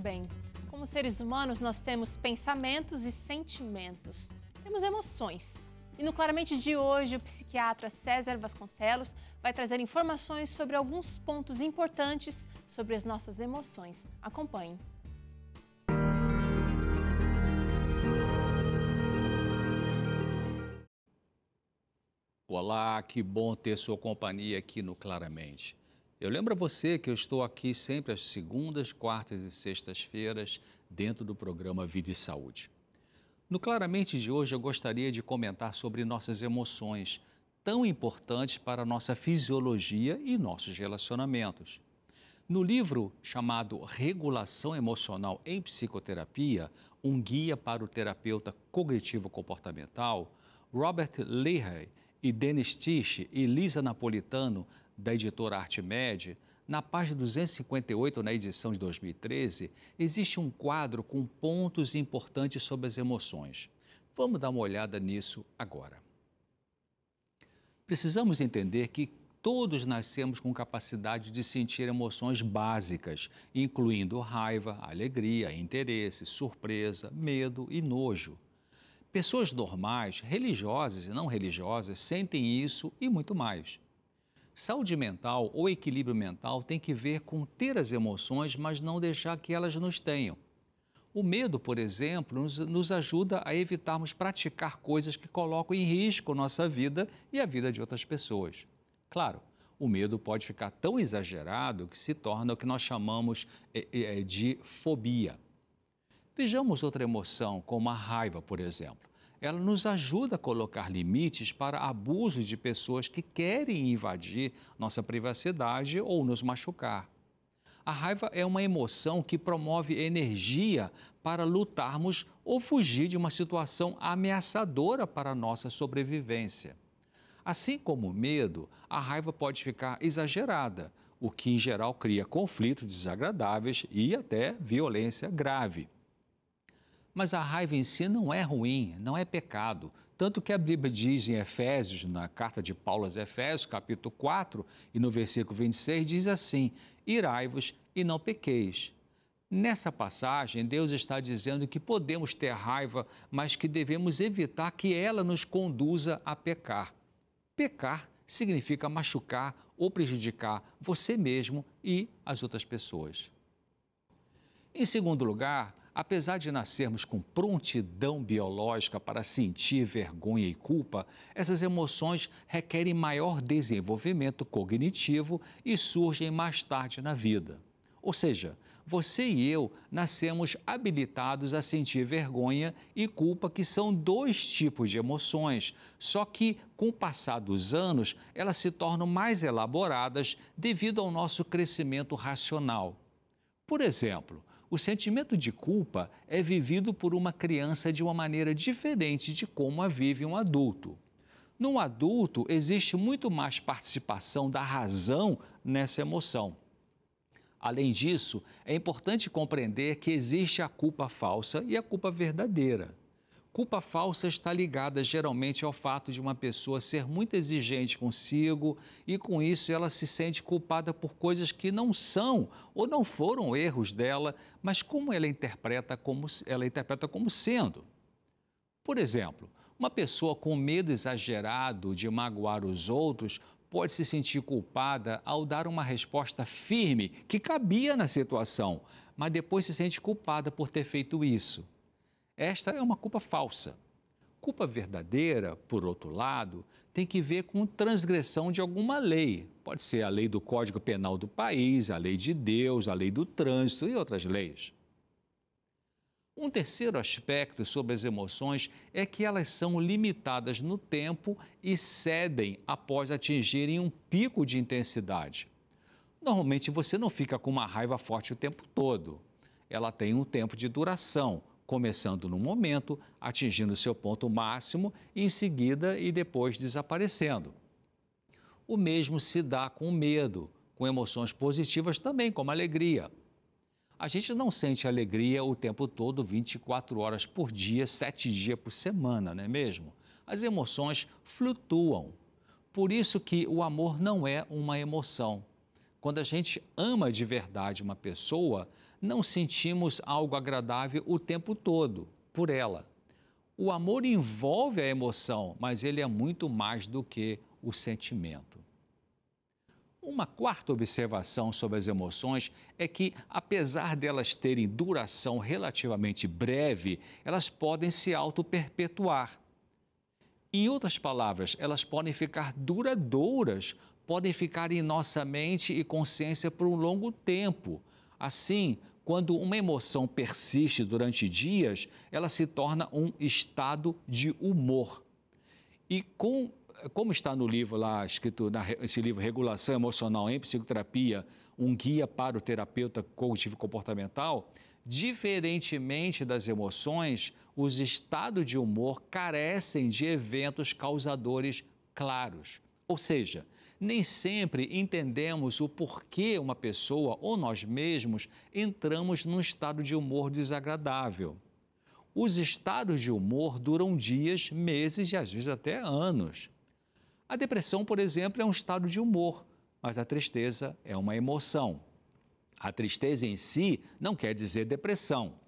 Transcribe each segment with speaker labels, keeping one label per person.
Speaker 1: bem. Como seres humanos, nós temos pensamentos e sentimentos, temos emoções. E no Claramente de hoje, o psiquiatra César Vasconcelos vai trazer informações sobre alguns pontos importantes sobre as nossas emoções. Acompanhe.
Speaker 2: Olá, que bom ter sua companhia aqui no Claramente. Eu lembro a você que eu estou aqui sempre às segundas, quartas e sextas-feiras, dentro do programa Vida e Saúde. No Claramente de hoje, eu gostaria de comentar sobre nossas emoções, tão importantes para a nossa fisiologia e nossos relacionamentos. No livro chamado Regulação Emocional em Psicoterapia, um guia para o terapeuta cognitivo-comportamental, Robert Lehrer e Dennis Tisch e Lisa Napolitano da editora ArtMed, na página 258, na edição de 2013, existe um quadro com pontos importantes sobre as emoções. Vamos dar uma olhada nisso agora. Precisamos entender que todos nascemos com capacidade de sentir emoções básicas, incluindo raiva, alegria, interesse, surpresa, medo e nojo. Pessoas normais, religiosas e não religiosas, sentem isso e muito mais. Saúde mental ou equilíbrio mental tem que ver com ter as emoções, mas não deixar que elas nos tenham. O medo, por exemplo, nos, nos ajuda a evitarmos praticar coisas que colocam em risco nossa vida e a vida de outras pessoas. Claro, o medo pode ficar tão exagerado que se torna o que nós chamamos é, é, de fobia. Vejamos outra emoção, como a raiva, por exemplo ela nos ajuda a colocar limites para abusos de pessoas que querem invadir nossa privacidade ou nos machucar. A raiva é uma emoção que promove energia para lutarmos ou fugir de uma situação ameaçadora para a nossa sobrevivência. Assim como o medo, a raiva pode ficar exagerada, o que em geral cria conflitos desagradáveis e até violência grave. Mas a raiva em si não é ruim, não é pecado. Tanto que a Bíblia diz em Efésios, na carta de Paulo aos Efésios, capítulo 4, e no versículo 26, diz assim: Irai-vos e não pequeis. Nessa passagem, Deus está dizendo que podemos ter raiva, mas que devemos evitar que ela nos conduza a pecar. Pecar significa machucar ou prejudicar você mesmo e as outras pessoas. Em segundo lugar, Apesar de nascermos com prontidão biológica para sentir vergonha e culpa, essas emoções requerem maior desenvolvimento cognitivo e surgem mais tarde na vida. Ou seja, você e eu nascemos habilitados a sentir vergonha e culpa, que são dois tipos de emoções, só que com o passar dos anos elas se tornam mais elaboradas devido ao nosso crescimento racional. Por exemplo, o sentimento de culpa é vivido por uma criança de uma maneira diferente de como a vive um adulto. Num adulto, existe muito mais participação da razão nessa emoção. Além disso, é importante compreender que existe a culpa falsa e a culpa verdadeira. Culpa falsa está ligada geralmente ao fato de uma pessoa ser muito exigente consigo e, com isso, ela se sente culpada por coisas que não são ou não foram erros dela, mas como ela interpreta como, ela interpreta como sendo. Por exemplo, uma pessoa com medo exagerado de magoar os outros pode se sentir culpada ao dar uma resposta firme que cabia na situação, mas depois se sente culpada por ter feito isso. Esta é uma culpa falsa. Culpa verdadeira, por outro lado, tem que ver com transgressão de alguma lei. Pode ser a lei do Código Penal do país, a lei de Deus, a lei do trânsito e outras leis. Um terceiro aspecto sobre as emoções é que elas são limitadas no tempo e cedem após atingirem um pico de intensidade. Normalmente você não fica com uma raiva forte o tempo todo. Ela tem um tempo de duração, começando num momento, atingindo seu ponto máximo, em seguida e depois desaparecendo. O mesmo se dá com medo, com emoções positivas também, como alegria. A gente não sente alegria o tempo todo, 24 horas por dia, 7 dias por semana, não é mesmo? As emoções flutuam. Por isso que o amor não é uma emoção. Quando a gente ama de verdade uma pessoa, não sentimos algo agradável o tempo todo por ela. O amor envolve a emoção, mas ele é muito mais do que o sentimento. Uma quarta observação sobre as emoções é que, apesar delas terem duração relativamente breve, elas podem se auto-perpetuar. Em outras palavras, elas podem ficar duradouras, podem ficar em nossa mente e consciência por um longo tempo. Assim, quando uma emoção persiste durante dias, ela se torna um estado de humor. E com, como está no livro lá, escrito nesse livro Regulação Emocional em Psicoterapia, um guia para o terapeuta cognitivo comportamental, diferentemente das emoções, os estados de humor carecem de eventos causadores claros. Ou seja, nem sempre entendemos o porquê uma pessoa ou nós mesmos entramos num estado de humor desagradável. Os estados de humor duram dias, meses e às vezes até anos. A depressão, por exemplo, é um estado de humor, mas a tristeza é uma emoção. A tristeza em si não quer dizer depressão.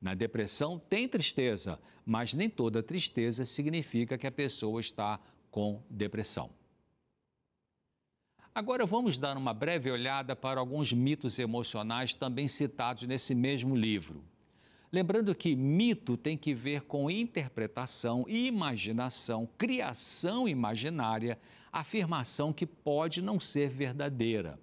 Speaker 2: Na depressão tem tristeza, mas nem toda tristeza significa que a pessoa está com depressão. Agora vamos dar uma breve olhada para alguns mitos emocionais também citados nesse mesmo livro. Lembrando que mito tem que ver com interpretação, imaginação, criação imaginária, afirmação que pode não ser verdadeira.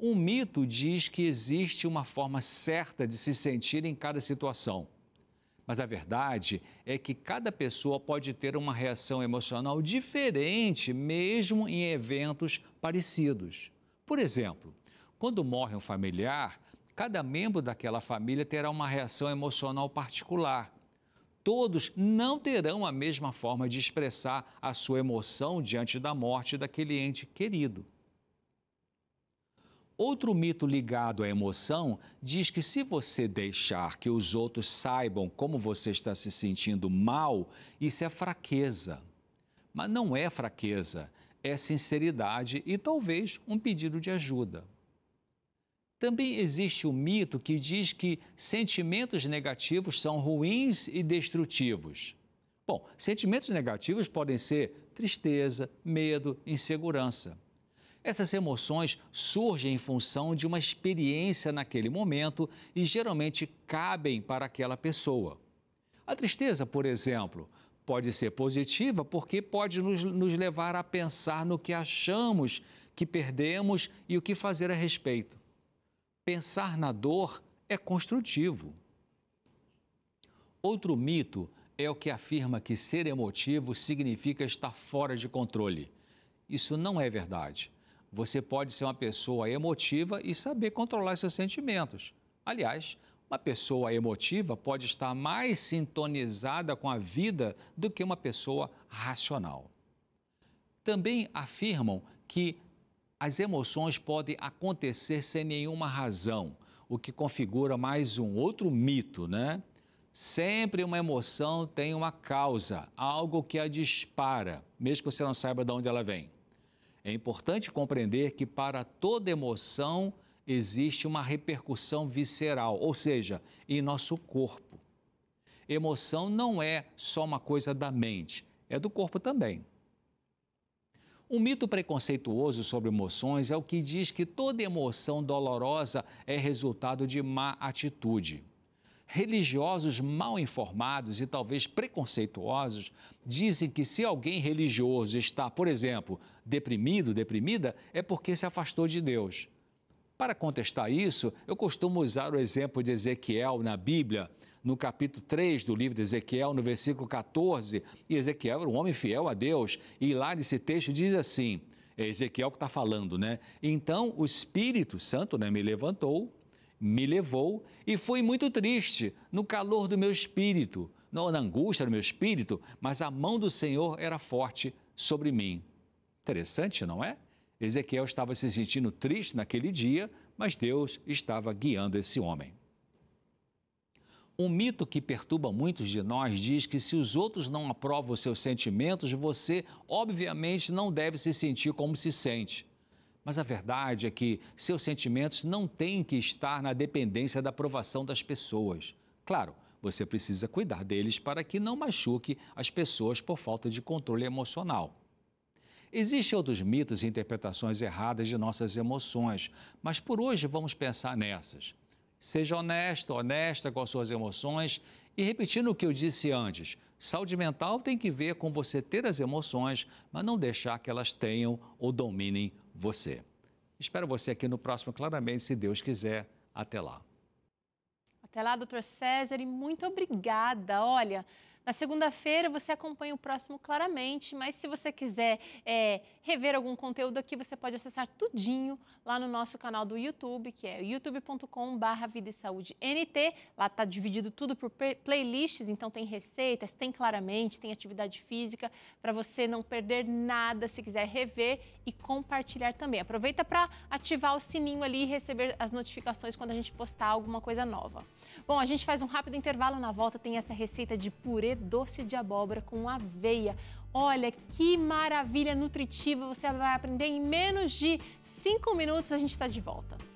Speaker 2: Um mito diz que existe uma forma certa de se sentir em cada situação. Mas a verdade é que cada pessoa pode ter uma reação emocional diferente, mesmo em eventos parecidos. Por exemplo, quando morre um familiar, cada membro daquela família terá uma reação emocional particular. Todos não terão a mesma forma de expressar a sua emoção diante da morte daquele ente querido. Outro mito ligado à emoção diz que se você deixar que os outros saibam como você está se sentindo mal, isso é fraqueza. Mas não é fraqueza, é sinceridade e talvez um pedido de ajuda. Também existe o mito que diz que sentimentos negativos são ruins e destrutivos. Bom, sentimentos negativos podem ser tristeza, medo, insegurança. Essas emoções surgem em função de uma experiência naquele momento e geralmente cabem para aquela pessoa. A tristeza, por exemplo, pode ser positiva porque pode nos, nos levar a pensar no que achamos que perdemos e o que fazer a respeito. Pensar na dor é construtivo. Outro mito é o que afirma que ser emotivo significa estar fora de controle. Isso não é verdade. Você pode ser uma pessoa emotiva e saber controlar seus sentimentos. Aliás, uma pessoa emotiva pode estar mais sintonizada com a vida do que uma pessoa racional. Também afirmam que as emoções podem acontecer sem nenhuma razão, o que configura mais um outro mito, né? Sempre uma emoção tem uma causa, algo que a dispara, mesmo que você não saiba de onde ela vem. É importante compreender que para toda emoção existe uma repercussão visceral, ou seja, em nosso corpo. Emoção não é só uma coisa da mente, é do corpo também. Um mito preconceituoso sobre emoções é o que diz que toda emoção dolorosa é resultado de má atitude. Religiosos mal informados e talvez preconceituosos dizem que se alguém religioso está, por exemplo, deprimido, deprimida, é porque se afastou de Deus. Para contestar isso, eu costumo usar o exemplo de Ezequiel na Bíblia, no capítulo 3 do livro de Ezequiel, no versículo 14. E Ezequiel era um homem fiel a Deus, e lá nesse texto diz assim: é Ezequiel que está falando, né? Então o Espírito Santo né, me levantou me levou e fui muito triste no calor do meu espírito, na angústia do meu espírito, mas a mão do Senhor era forte sobre mim. Interessante, não é? Ezequiel estava se sentindo triste naquele dia, mas Deus estava guiando esse homem. Um mito que perturba muitos de nós diz que se os outros não aprovam os seus sentimentos, você obviamente não deve se sentir como se sente. Mas a verdade é que seus sentimentos não têm que estar na dependência da aprovação das pessoas. Claro, você precisa cuidar deles para que não machuque as pessoas por falta de controle emocional. Existem outros mitos e interpretações erradas de nossas emoções, mas por hoje vamos pensar nessas. Seja honesto, honesta com as suas emoções e repetindo o que eu disse antes, saúde mental tem que ver com você ter as emoções, mas não deixar que elas tenham ou dominem você. Espero você aqui no próximo Claramente, se Deus quiser. Até lá.
Speaker 1: Até lá, doutor César, e muito obrigada. Olha, na segunda-feira você acompanha o próximo claramente, mas se você quiser é, rever algum conteúdo aqui, você pode acessar tudinho lá no nosso canal do YouTube, que é youtubecom Vida e Saúde NT. Lá está dividido tudo por playlists, então tem receitas, tem claramente, tem atividade física para você não perder nada. Se quiser rever e compartilhar também, aproveita para ativar o sininho ali e receber as notificações quando a gente postar alguma coisa nova. Bom, a gente faz um rápido intervalo na volta. Tem essa receita de purê fazer doce de abóbora com aveia. Olha que maravilha nutritiva, você vai aprender em menos de 5 minutos. A gente está de volta.